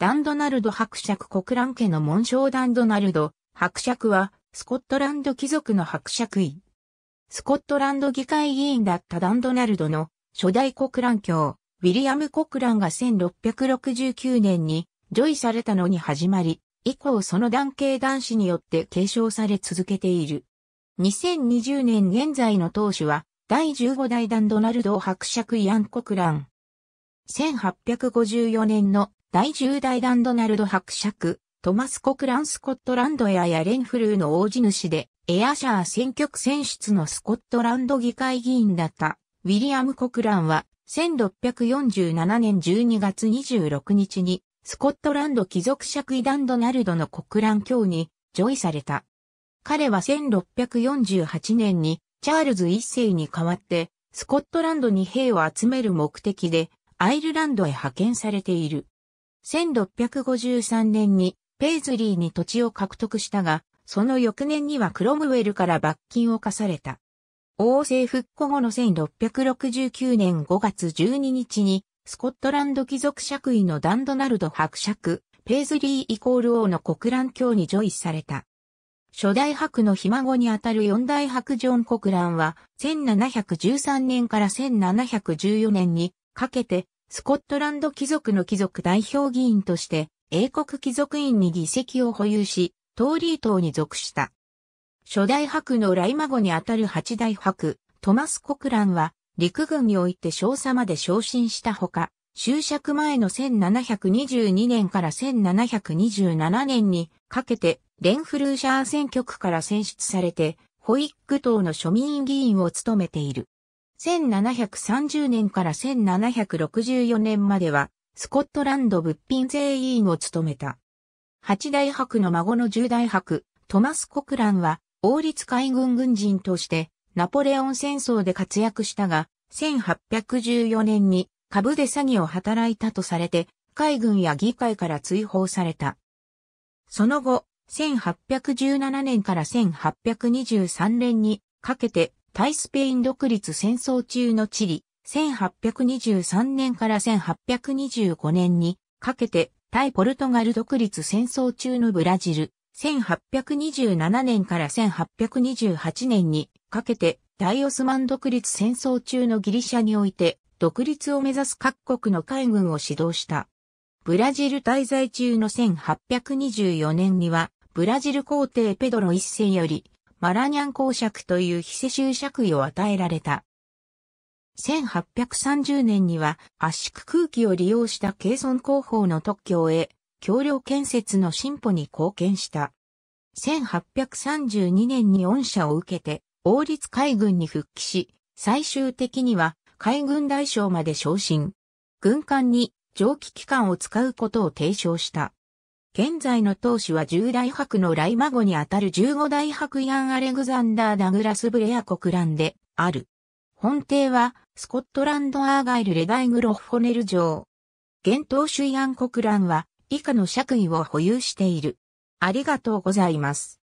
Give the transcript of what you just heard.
ダンドナルド伯爵国蘭家の紋章ダンドナルド伯爵はスコットランド貴族の伯爵位。スコットランド議会議員だったダンドナルドの初代国蘭卿、ウィリアム・コクランが1669年に除位されたのに始まり、以降その男系男子によって継承され続けている。2020年現在の当主は、第15代ダンドナルド伯爵イアン・コクラン。1854年の第10代ランドナルド伯爵、トマス・コクラン・スコットランドエアやレンフルーの大地主で、エアシャー選挙区選出のスコットランド議会議員だったウィリアム・コクランは1647年12月26日にスコットランド貴族爵位ダンドナルドのコクラン卿に上位された。彼は1648年にチャールズ一世に代わってスコットランドに兵を集める目的でアイルランドへ派遣されている。1653年にペイズリーに土地を獲得したが、その翌年にはクロムウェルから罰金を課された。王政復古後の1669年5月12日に、スコットランド貴族爵位のダンドナルド伯爵、ペイズリーイコール王の国乱卿に叙位された。初代伯のひ孫にあたる四代伯ジョン・国乱は、1713年から1714年にかけてスコットランド貴族の貴族代表議員として、英国貴族院に議席を保有し、トーリー党に属した。初代白のマ孫にあたる八代白、トマス・コクランは、陸軍において少佐まで昇進したほか、就職前の1722年から1727年にかけて、レンフルーシャー選挙区から選出されて、ホイック党の庶民議員を務めている。1730年から1764年までは、スコットランド物品税委員を務めた。八大伯の孫の十大伯、トマス・コクランは、王立海軍軍人として、ナポレオン戦争で活躍したが、1814年に株で詐欺を働いたとされて、海軍や議会から追放された。その後、1817年から1823年にかけて対スペイン独立戦争中のチリ、1823年から1825年にかけて対ポルトガル独立戦争中のブラジル、1827年から1828年にかけて大オスマン独立戦争中のギリシャにおいて独立を目指す各国の海軍を指導した。ブラジル滞在中の1824年にはブラジル皇帝ペドロ一世よりマラニャン公爵という非世襲爵位を与えられた。1830年には圧縮空気を利用した軽村工法の特許を得、橋梁建設の進歩に貢献した。1832年に恩赦を受けて、王立海軍に復帰し、最終的には海軍大将まで昇進。軍艦に蒸気機関を使うことを提唱した。現在の当主は十大代伯のマ孫にあたる十五代伯イアン・アレグザンダー・ダグラス・ブレア国蘭である。本邸は、スコットランド・アーガイル・レダイグ・ロッフォネル城。現当主イアン・国蘭は、以下の爵位を保有している。ありがとうございます。